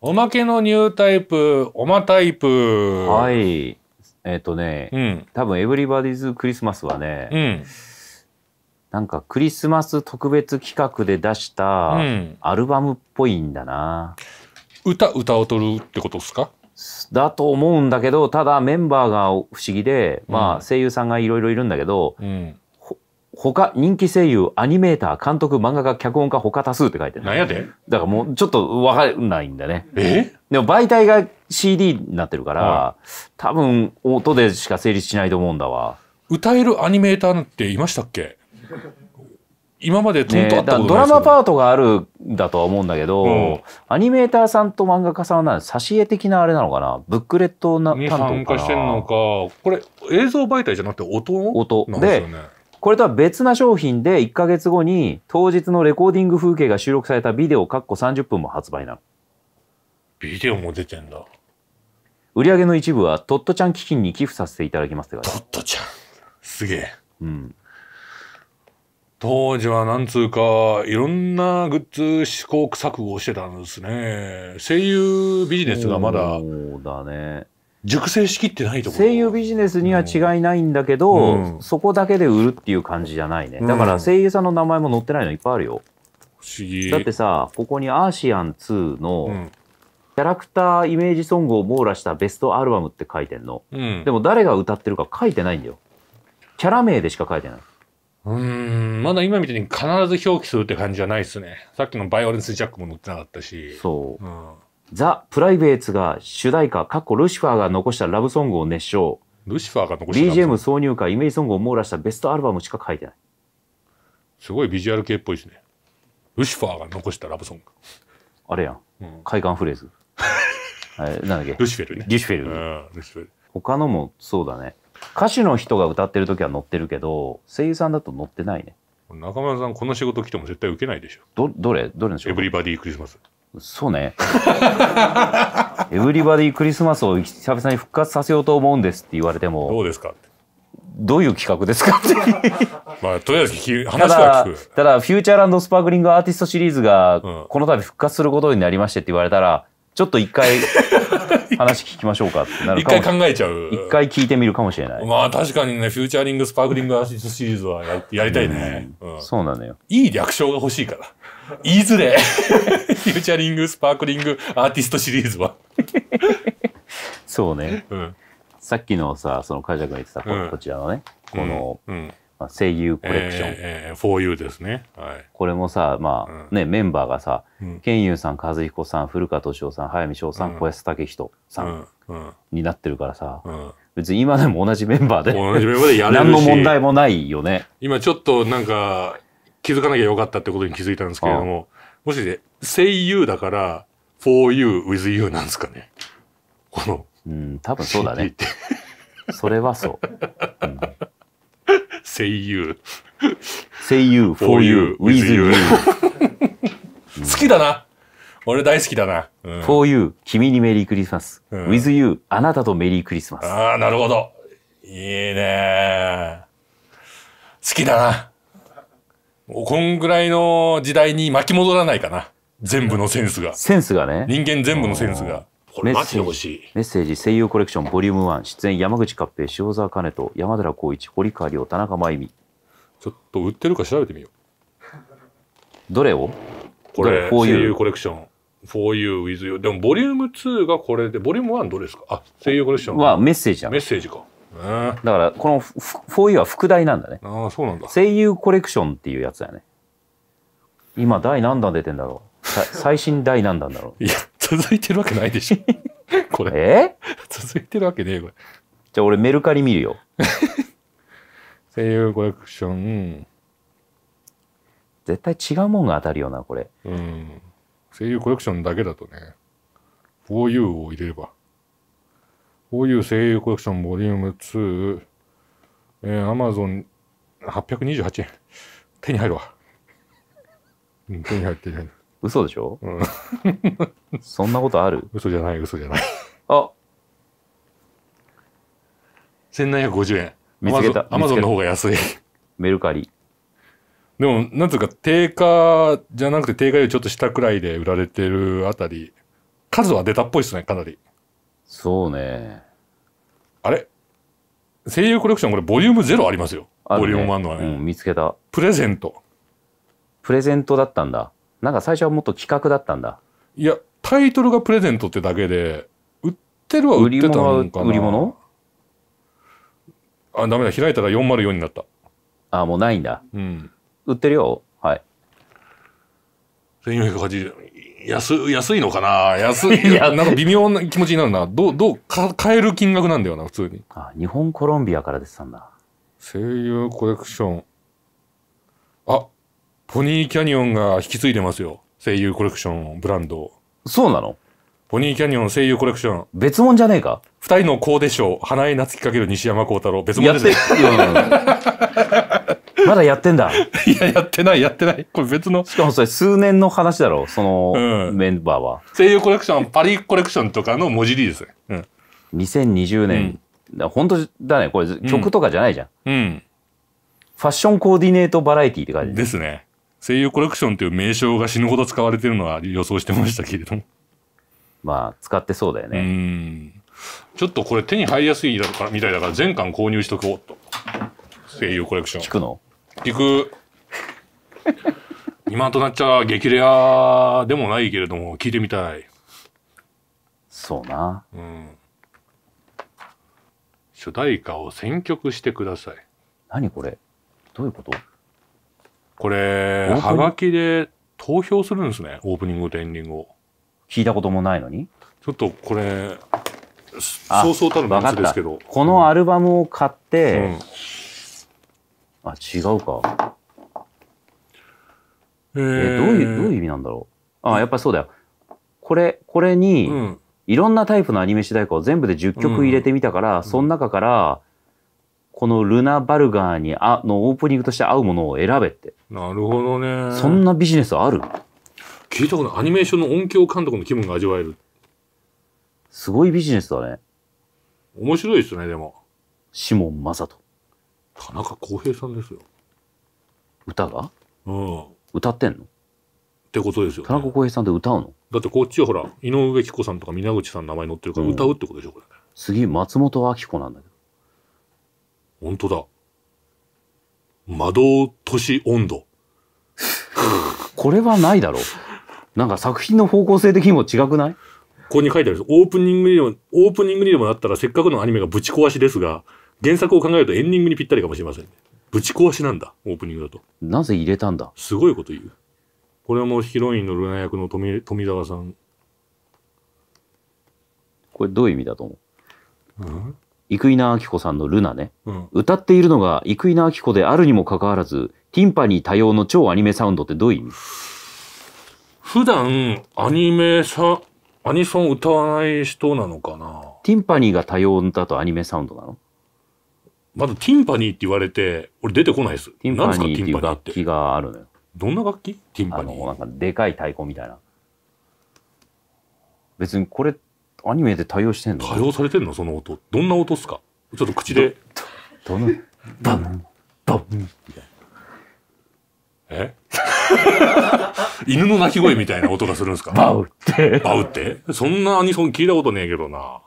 おまけのニュータイプ、おまタイプ。はい。えっ、ー、とね、うん、多分エブリバディズクリスマスはね、うん、なんかクリスマス特別企画で出したアルバムっぽいんだな。うん、歌歌を取るってことですかだと思うんだけどただメンバーが不思議で、まあ、声優さんがいろいろいるんだけど、うん、他人気声優アニメーター監督漫画家脚本家他多数って書いてるなんやでだからもうちょっと分かんないんだねえでも媒体が CD になってるから、はい、多分音でしか成立しないと思うんだわ歌えるアニメーターっていましたっけ今までトントあったドラマパートがあるんだとは思うんだけど、うん、アニメーターさんと漫画家さんは挿絵的なあれなのかなブックレットな担当かなに参加してんのかこれ映像媒体じゃなくて音音で、すよね、これとは別な商品で1ヶ月後に当日のレコーディング風景が収録されたビデオかっこ30分も発売なの。ビデオも出てんだ。売り上げの一部はトットちゃん基金に寄付させていただきますってトットちゃん。すげえ。うん。当時はなんつうか、いろんなグッズ試行錯誤をしてたんですね。声優ビジネスがまだ。そうだね。熟成しきってないところ声優ビジネスには違いないんだけど、うん、そこだけで売るっていう感じじゃないね、うん、だから声優さんの名前も載ってないのいっぱいあるよ不思議だってさここに「アーシアン2」のキャラクターイメージソングを網羅したベストアルバムって書いてんの、うん、でも誰が歌ってるか書いてないんだよキャラ名でしか書いてないうんまだ今みたいに必ず表記するって感じじゃないですねさっきの「バイオレンス・ジャック」も載ってなかったしそう、うんザ・プライベーツが主題歌、かっこルシファーが残したラブソングを熱唱。ルシファーが残した BGM 挿入歌、イメージソングを網羅したベストアルバムしか書いてない。すごいビジュアル系っぽいですね。ルシファーが残したラブソング。あれやん。うん、フレーズ。なんだっけルシフェルね。ルシフェル。ルシフェル。他のもそうだね。歌手の人が歌ってる時は載ってるけど、声優さんだと載ってないね。中村さん、この仕事来ても絶対受けないでしょ。ど、どれどれの仕事エブリバディクリスマス。そうね。エブリバディクリスマスを久々に復活させようと思うんですって言われても。どうですかどういう企画ですか まあ、とりあえず聞き、話は聞く。ただ、フューチャーランドスパークリングアーティストシリーズが、この度復活することになりましてって言われたら、ちょっと一回、話聞きましょうかってなるかも一回考えちゃう。一回聞いてみるかもしれない。まあ確かにね、フューチャーリングスパークリングアーティストシリーズはややりたいね、うんうん。そうなのよ。いい略称が欲しいから。いずれフューチャリングスパークリングアーティストシリーズはそうね、うん、さっきのさその梶谷君が言ってたこ,、こちらのねこの、うんまあ、声優コレクション、えーえー、4U ですね、はい、これもさまあ、うん、ねメンバーがさ、うん、健優さん和彦さん古川敏夫さん早見翔さん、うん、小安武人さん、になってるからさ、別に今でも同じメンバーで同じメンバーでやれるし 何の問題もないよね今ちょっとなんか気づかなきゃよかったってことに気づいたんですけれども、もし y 声優だから、for you, with you なんですかね。この。うん、多分そうだね。それはそう。s a 声優。声優、for you, with you。好きだな。俺大好きだな。for you, 君にメリークリスマス。うん、with you, あなたとメリークリスマス。ああ、なるほど。いいね好きだな。もうこんぐらいの時代に巻き戻らないかな。全部のセンスが。センスがね。人間全部のセンスが。これマジしい。メッセージ声優コレクションボリューム1、出演山口勝平、塩沢兼人、山寺宏一、堀川亮、田中真由美。ちょっと売ってるか調べてみよう。どれをこれ、声優コレクション。For y o With y o でも、ボリューム2がこれで、ボリューム1どれですかあ、声優コレクション。はメッセージなメッセージか。だからこの 4E は副題なんだねああそうなんだ声優コレクションっていうやつだよね今第何弾出てんだろう最新第何弾だろういや続いてるわけないでしょ これえ続いてるわけねえこれじゃあ俺メルカリ見るよ 声優コレクション絶対違うもんが当たるよなこれうん声優コレクションだけだとね 4U を入れればこういう声優コレクションボリューム2、えー、Amazon828 円。手に入るわ。うん、手に入って入る。嘘でしょ、うん、そんなことある嘘じゃない、嘘じゃない。あ1750円。見つけた。アマゾンの方が安い。メルカリ。でも、なんつうか、定価じゃなくて、定価よりちょっと下くらいで売られてるあたり、数は出たっぽいですね、かなり。そうねあれ声優コレクションこれボリューム0ありますよ、ね、ボリューム1のはね、うん、見つけたプレゼントプレゼントだったんだなんか最初はもっと企画だったんだいやタイトルがプレゼントってだけで売ってるは売ってたのかな売り物あダメだ開いたら404になったあもうないんだうん売ってるよ1480円安いのかな安いいやなんか微妙な気持ちになるなどうどうか買える金額なんだよな普通にあ日本コロンビアから出てたんだ声優コレクションあポニーキャニオンが引き継いでますよ声優コレクションブランドそうなのポニーキャニオン声優コレクション。別物じゃねえか二人のコーデう、花江夏樹かける西山幸太郎。別物じゃね。えまだやってんだ。いや、やってない、やってない。これ別の。しかもそれ数年の話だろう、そのメンバーは。うん、声優コレクション、パリコレクションとかの文字リーですね。うん。2020年。うん、本当だね、これ曲とかじゃないじゃん。うん。うん、ファッションコーディネートバラエティって感じ。ですね。声優コレクションという名称が死ぬほど使われてるのは予想してましたけれども。まあ、使ってそうだよね。うん。ちょっとこれ手に入りやすいだからみたいだから全巻購入しとこうと。声優コレクション。聞くのく 今となっちゃ激レアでもないけれども聞いてみたいそうなうん主題歌を選曲してください何これどういうことこれはがきで投票するんですねオープニングとエンディングを聞いたこともないのにちょっとこれそうそうたるメですけどこのアルバムを買って、うんうんあ違うかえー、どういうどういう意味なんだろうあやっぱそうだよこれこれに、いろんなタイプのアニメ主題歌を全部で10曲入れてみたから、うん、その中から、このルナ・バルガーにあのオープニングとして合うものを選べって。なるほどね。そんなビジネスある聞いたことない。アニメーションの音響監督の気分が味わえる。すごいビジネスだね。面白いですね、でも。シモン・マサト。田中康平さんですよ歌がうん歌ってんのってことですよ、田中ね、康平さんで歌うのだってこっちはほら井上貴子さんとか皆口さんの名前載ってるから歌うってことでしょこれね次松本明子なんだけど本当だ魔導都市温度 これはないだろなんか作品の方向性的にも違くないここに書いてあるんですオープニングにもオープニングにでもなったらせっかくのアニメがぶち壊しですが原作を考えるとエンディングにぴったりかもしれません、ぶち壊しなんだオープニングだとなぜ入れたんだすごいこと言うこれはもうヒロインのルナ役の富富澤さんこれどういう意味だと思う、うん生稲晃子さんのルナね、うん、歌っているのが生稲晃子であるにもかかわらずティンパニー多様の超アニメサウンドってどういう意味普段アニメさアニソン歌わない人なのかなティンパニーが多様だとアニメサウンドなのまだティンパニーって言われて、俺出てこないです。ティンパニーっていう楽器があるのよ。どんな楽器ティンパニー。なんかでかい太鼓みたいな。別にこれ、アニメで対応してんの対応されてんのその音。どんな音っすかちょっと口で。どの、ダン、ダン、みたいな。え 犬の鳴き声みたいな音がするんですかバウって。バウってそんなアニソン聞いたことねえけどな。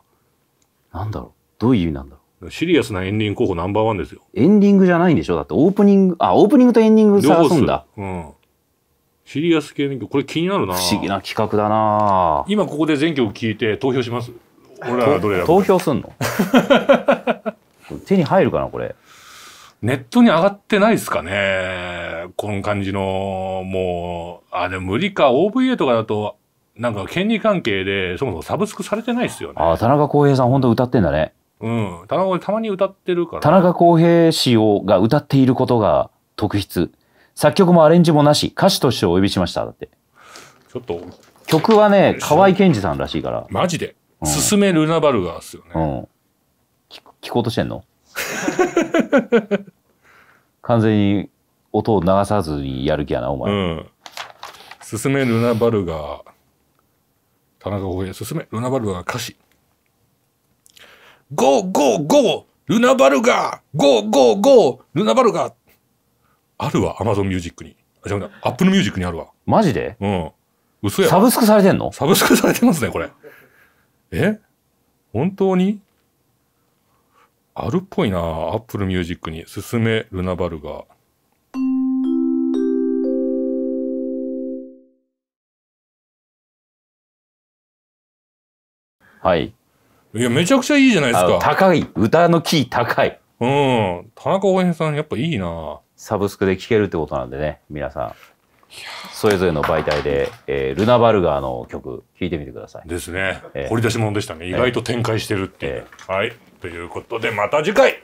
なんだろうどういう意味なんだろうシリアスなエンディング候補ナンバーワンですよ。エンディングじゃないんでしょだってオープニング、あ、オープニングとエンディング探すんだ。うん。シリアス系の曲、これ気になるな不思議な企画だな今ここで全曲聞いて投票します俺らはどれだ投票すんの手に入るかなこれ。ネットに上がってないですかねこの感じの、もう、あ、でも無理か。OVA とかだと、なんか権利関係で、そもそもサブスクされてないっすよね。あ、田中康平さん本当歌ってんだね。うん。田中たまに歌ってるから。田中康平氏をが歌っていることが特筆。作曲もアレンジもなし、歌手としてお呼びしました。だって。ちょっと。曲はね、河合健二さんらしいから。マジで。うん、めルナバルガーっすよね。うん。聞聞こうとしてんの 完全に音を流さずにやる気やな、お前。うん。めルナバルガー。田中浩平、すめルナバルガー歌詞。ゴーゴーゴールナバルガーゴーゴーゴールナバルガーあるわ、アマゾンミュージックに。あ、違うアップルミュージックにあるわ。マジでうん。嘘やサブスクされてんのサブスクされてますね、これ。え本当にあるっぽいな、アップルミュージックに。すすめ、ルナバルガー。はい。いや、めちゃくちゃいいじゃないですか。高い。歌のキー高い。うん。田中応援さん、やっぱいいなサブスクで聴けるってことなんでね、皆さん。それぞれの媒体で、えー、ルナ・バルガーの曲、聴いてみてください。ですね。えー、掘り出し物でしたね。意外と展開してるっていう。えー、はい。ということで、また次回